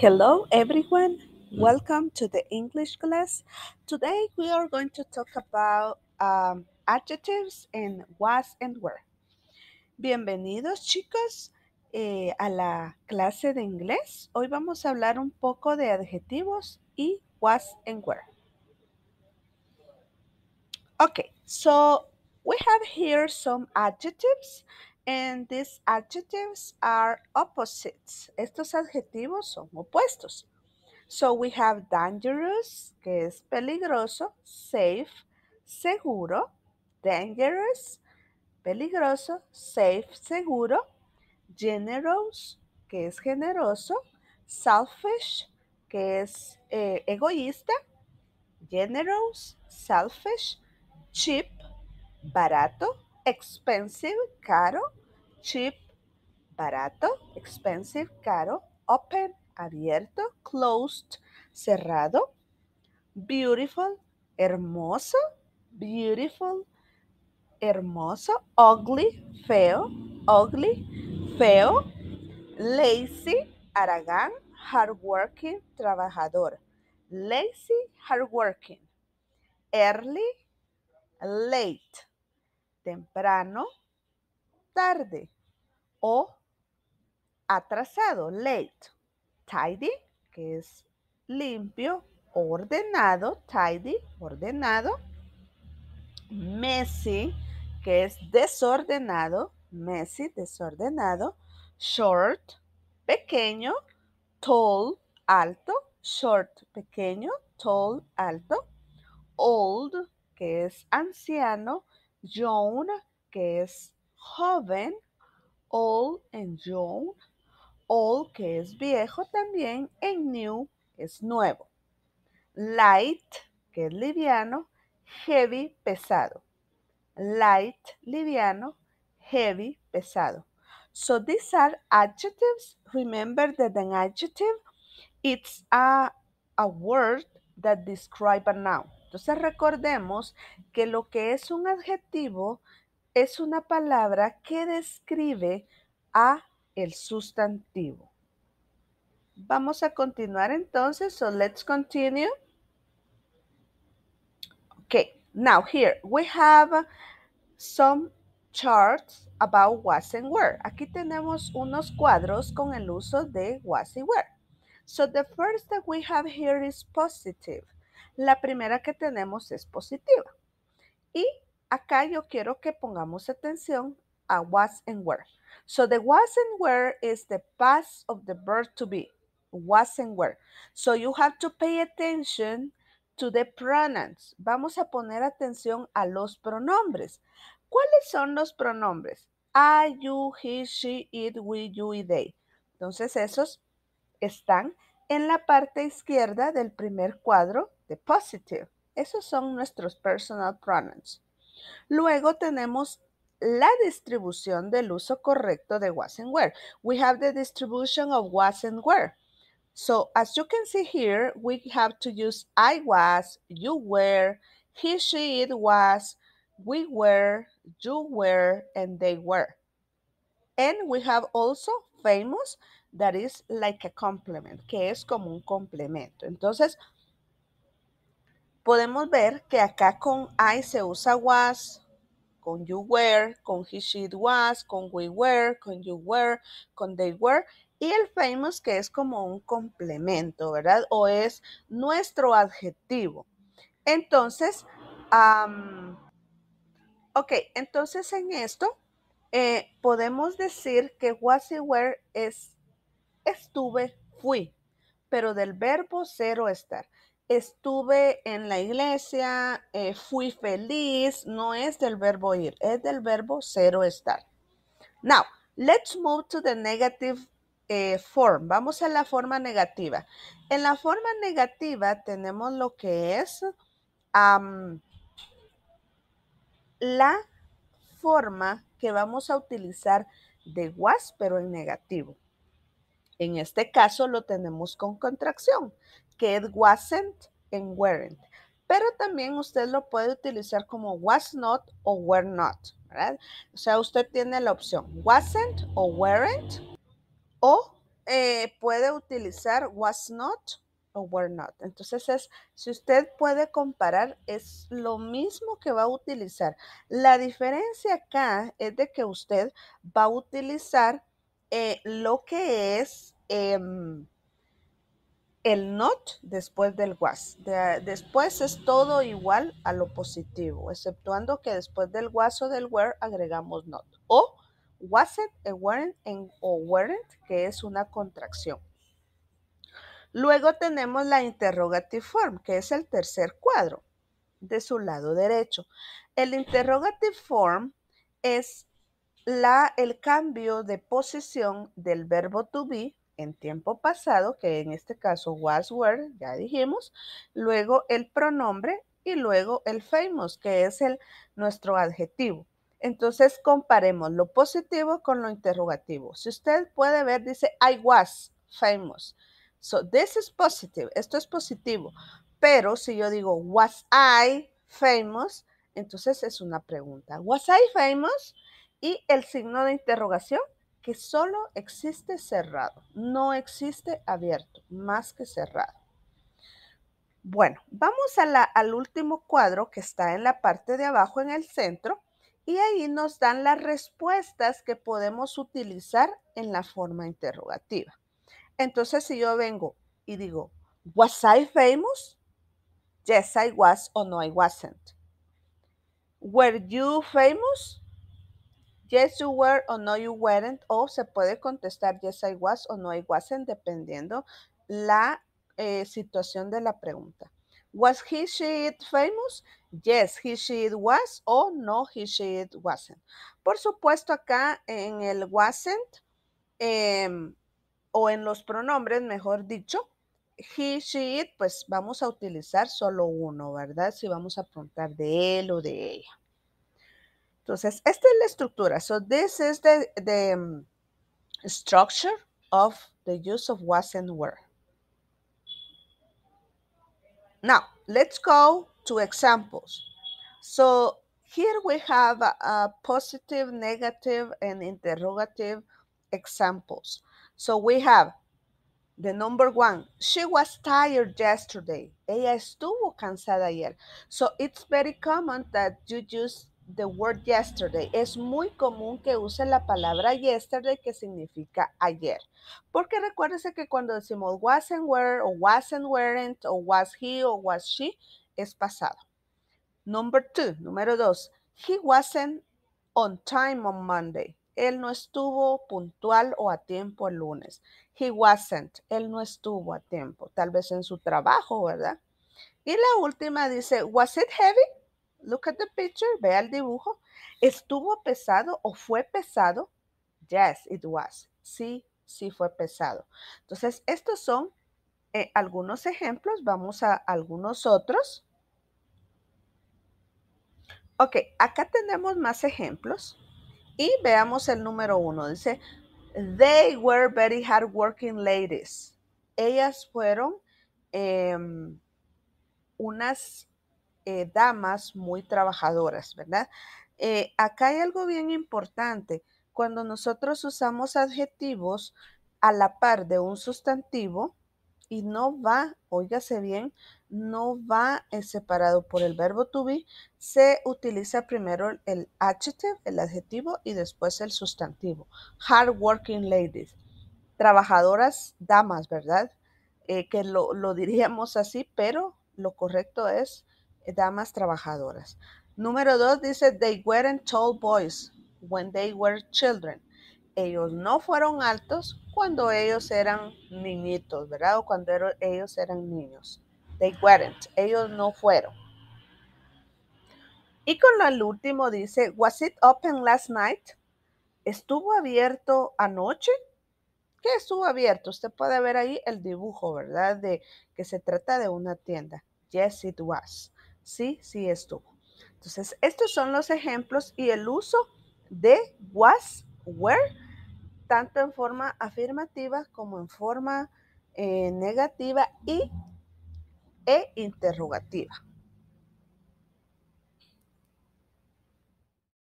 Hello, everyone. Mm. Welcome to the English class. Today we are going to talk about um, adjectives and was and were. Bienvenidos, chicos, eh, a la clase de inglés. Hoy vamos a hablar un poco de adjetivos y was and were. Okay, so we have here some adjectives And these adjectives are opposites. Estos adjetivos son opuestos. So we have dangerous, que es peligroso, safe, seguro, dangerous, peligroso, safe, seguro, generous, que es generoso, selfish, que es eh, egoísta, generous, selfish, cheap, barato, expensive, caro, cheap, barato, expensive, caro, open, abierto, closed, cerrado, beautiful, hermoso, beautiful, hermoso, ugly, feo, ugly, feo, lazy, aragán, hardworking, trabajador, lazy, hardworking, early, late temprano, tarde o atrasado, late. Tidy, que es limpio, ordenado, tidy, ordenado. Messy, que es desordenado, messy, desordenado. Short, pequeño. Tall, alto. Short, pequeño. Tall, alto. Old, que es anciano young, que es joven, old en young, old que es viejo también, en new es nuevo, light que es liviano, heavy pesado, light liviano, heavy pesado. So these are adjectives. Remember that an adjective it's a, a word that describes a noun. Entonces recordemos que lo que es un adjetivo es una palabra que describe a el sustantivo. Vamos a continuar entonces, so let's continue. Okay, now here we have some charts about was and were. Aquí tenemos unos cuadros con el uso de was and were. So the first that we have here is positive. La primera que tenemos es positiva. Y acá yo quiero que pongamos atención a was and were. So the was and were is the past of the verb to be. Was and were. So you have to pay attention to the pronouns. Vamos a poner atención a los pronombres. ¿Cuáles son los pronombres? I, you, he, she, it, we, you y they. Entonces esos están en la parte izquierda del primer cuadro the positive. Esos son nuestros personal pronouns. Luego tenemos la distribución del uso correcto de was and were. We have the distribution of was and were. So as you can see here, we have to use I was, you were, he, she, it was, we were, you were, and they were. And we have also famous, that is like a complement, que es como un complemento. Entonces, podemos ver que acá con I se usa was, con you were, con he, she was, con we were, con you were, con they were. Y el famous que es como un complemento, ¿verdad? O es nuestro adjetivo. Entonces, ok, entonces en esto eh, podemos decir que was y were es estuve, fui, pero del verbo ser o estar estuve en la iglesia, eh, fui feliz, no es del verbo ir, es del verbo ser o estar. Now, let's move to the negative eh, form. Vamos a la forma negativa. En la forma negativa tenemos lo que es la forma que vamos a utilizar de was, pero en negativo. En este caso lo tenemos con contracción que es wasn't en weren't. Pero también usted lo puede utilizar como was not o were not, O sea, usted tiene la opción wasn't o weren't o eh, puede utilizar was not o were not. Entonces es, si usted puede comparar, es lo mismo que va a utilizar. La diferencia acá es de que usted va a utilizar eh, lo que es... Em, el not después del was. después es todo igual a lo positivo, exceptuando que después del was o del were agregamos not. O was a weren't en, o weren't, que es una contracción. Luego tenemos la interrogative form, que es el tercer cuadro de su lado derecho. El interrogative form es la, el cambio de posición del verbo to be en tiempo pasado, que en este caso was, were, ya dijimos, luego el pronombre y luego el famous, que es el, nuestro adjetivo. Entonces comparemos lo positivo con lo interrogativo. Si usted puede ver, dice I was famous. So this is positive. Esto es positivo. Pero si yo digo was I famous, entonces es una pregunta. Was I famous? Y el signo de interrogación que solo existe cerrado, no existe abierto, más que cerrado. Bueno, vamos al último cuadro que está en la parte de abajo en el centro y ahí nos dan las respuestas que podemos utilizar en la forma interrogativa. Entonces, si yo vengo y digo, ¿was I famous? Yes, I was o no, I wasn't. ¿Were you famous? Yes, you were o no, you weren't. O se puede contestar yes, I was o no, I wasn't, dependiendo la eh, situación de la pregunta. Was he, she, it famous? Yes, he, she, it was o no, he, she, it wasn't. Por supuesto, acá en el wasn't em, o en los pronombres, mejor dicho, he, she, it, pues vamos a utilizar solo uno, ¿verdad? Si vamos a preguntar de él o de ella. Entonces, esta es la estructura. So this is the, the um, structure of the use of was and were. Now, let's go to examples. So here we have a, a positive, negative, and interrogative examples. So we have the number one, she was tired yesterday. Ella estuvo cansada ayer. So it's very common that you use the word yesterday. Es muy común que use la palabra yesterday que significa ayer. Porque recuérdese que cuando decimos wasn't were o wasn't weren't o was he o was she es pasado. Number two, número dos, he wasn't on time on Monday. Él no estuvo puntual o a tiempo el lunes. He wasn't. Él no estuvo a tiempo. Tal vez en su trabajo, ¿verdad? Y la última dice, was it heavy? Look at the picture, vea el dibujo. ¿Estuvo pesado o fue pesado? Yes, it was. Sí, sí fue pesado. Entonces, estos son eh, algunos ejemplos. Vamos a algunos otros. Ok, acá tenemos más ejemplos y veamos el número uno. Dice, they were very hardworking ladies. Ellas fueron em, unas eh, damas muy trabajadoras, ¿verdad? Eh, acá hay algo bien importante. Cuando nosotros usamos adjetivos a la par de un sustantivo y no va, óigase bien, no va eh, separado por el verbo to be, se utiliza primero el el adjetivo y después el sustantivo. Hardworking ladies, trabajadoras damas, ¿verdad? que lo diríamos así, pero lo correcto es damas trabajadoras. Número dos dice, they weren't tall boys when they were children. Ellos no fueron altos cuando ellos eran niñitos, ¿verdad? O cuando ellos eran niños. They weren't. Ellos no fueron. Y con lo último dice, was it open last night? ¿Estuvo abierto anoche? ¿Qué estuvo abierto? Usted puede ver ahí el dibujo, ¿verdad? De que se trata de una tienda. Yes, it was. Sí, sí estuvo. Entonces, estos son los ejemplos y el uso de was, were, tanto en forma afirmativa como en forma eh, negativa y e interrogativa.